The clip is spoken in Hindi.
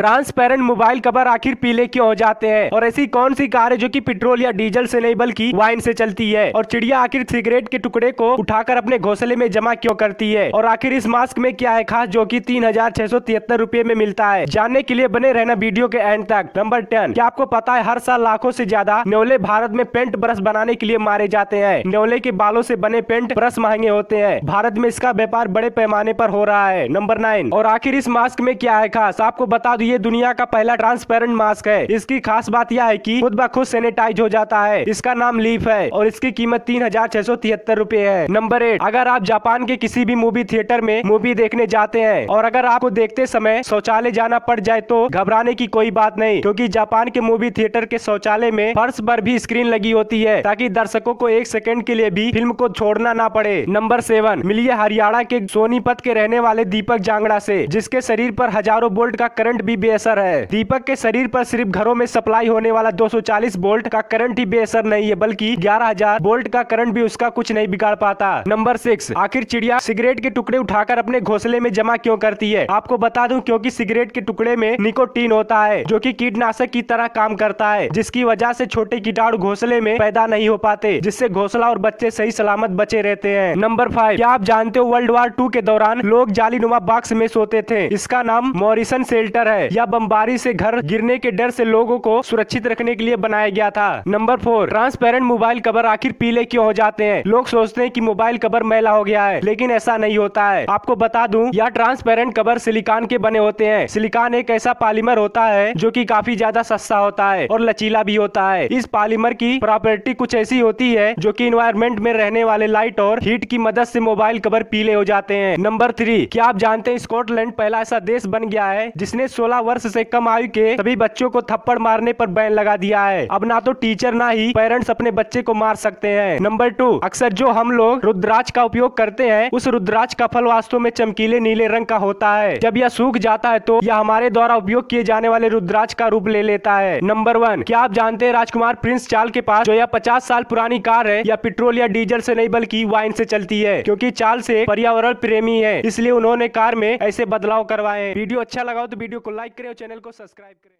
ट्रांसपेरेंट मोबाइल कवर आखिर पीले क्यों हो जाते हैं और ऐसी कौन सी कार है जो कि पेट्रोल या डीजल से नहीं बल्कि वाइन से चलती है और चिड़िया आखिर सिगरेट के टुकड़े को उठाकर अपने घोंसले में जमा क्यों करती है और आखिर इस मास्क में क्या है खास जो कि तीन हजार छह सौ तिहत्तर रूपए में मिलता है जानने के लिए बने रहना वीडियो के एंड तक नंबर टेन क्या आपको पता है हर साल लाखों ऐसी ज्यादा नेवले भारत में पेंट ब्रश बनाने के लिए मारे जाते हैं नेवले के बालों ऐसी बने पेंट ब्रश महंगे होते हैं भारत में इसका व्यापार बड़े पैमाने पर हो रहा है नंबर नाइन और आखिर इस मास्क में क्या है खास आपको बता दू ये दुनिया का पहला ट्रांसपेरेंट मास्क है इसकी खास बात यह है की खुद ब खुद सैनिटाइज हो जाता है इसका नाम लीफ है और इसकी कीमत तीन हजार छह सौ तिहत्तर रूपए है नंबर एट अगर आप जापान के किसी भी मूवी थिएटर में मूवी देखने जाते हैं और अगर आपको देखते समय शौचालय जाना पड़ जाए तो घबराने की कोई बात नहीं क्योंकि जापान के मूवी थिएटर के शौचालय में फर्श पर भी स्क्रीन लगी होती है ताकि दर्शकों को एक सेकंड के लिए भी फिल्म को छोड़ना ना पड़े नंबर सेवन मिलिए हरियाणा के सोनीपत के रहने वाले दीपक जांगड़ा से जिसके शरीर पर हजारों बोल्ट का करंट भी बेअसर है दीपक के शरीर पर सिर्फ घरों में सप्लाई होने वाला 240 वोल्ट का करंट ही बेअसर नहीं है बल्कि 11000 वोल्ट का करंट भी उसका कुछ नहीं बिगाड़ पाता नंबर सिक्स आखिर चिड़िया सिगरेट के टुकड़े उठाकर अपने घोसले में जमा क्यों करती है आपको बता दूँ क्यूँकी सिगरेट के टुकड़े में निकोटीन होता है जो की कीटनाशक की तरह काम करता है जिसकी वजह ऐसी छोटे कीटाणु घोसले में पैदा नहीं हो पाते जिससे घोसला और बच्चे सही सलामत बचे रहते हैं नंबर फाइव क्या आप जानते हो वर्ल्ड वार टू के दौरान लोग जाली नुमा बॉक्स में सोते थे इसका नाम मॉरिसन शेल्टर है या बमबारी से घर गिरने के डर से लोगों को सुरक्षित रखने के लिए बनाया गया था number four transparent mobile cover आखिर पीले क्यों हो जाते हैं लोग सोचते हैं कि मोबाइल कवर मैला हो गया है लेकिन ऐसा नहीं होता है आपको बता दूं यह ट्रांसपेरेंट कवर सिलिकॉन के बने होते हैं सिलिकॉन एक ऐसा पालीमर होता है जो की काफी ज्यादा सस्ता होता है और लचीला भी होता है इस पालीमर की प्रॉपर्टी कुछ ऐसी होती है जो की इन्वायरमेंट में रहने वाले लाइट और हीट की मदद ऐसी मोबाइल कवर पीले हो जाते हैं नंबर थ्री क्या आप जानते हैं स्कॉटलैंड पहला ऐसा देश बन गया है जिसने सोलह सोलह वर्ष से कम आयु के सभी बच्चों को थप्पड़ मारने पर बैन लगा दिया है अब ना तो टीचर ना ही पेरेंट्स अपने बच्चे को मार सकते हैं नंबर टू अक्सर जो हम लोग रुद्राक्ष का उपयोग करते हैं उस रुद्राक्ष का फल वास्तव में चमकीले नीले रंग का होता है जब यह सूख जाता है तो यह हमारे द्वारा उपयोग किए जाने वाले रुद्राक्ष का रूप ले लेता है नंबर वन क्या आप जानते हैं राजकुमार प्रिंस चाल के पास जो यह पचास साल पुरानी कार है यह पेट्रोल या डीजल से नहीं बल्कि वाइन से चलती है क्योंकि चाल से पर्यावरण प्रेमी है इसलिए उन्होंने कार में ऐसे बदलाव करवाए वीडियो अच्छा लगा हो तो वीडियो को लाइक लाइक करें और चैनल को सब्सक्राइब करें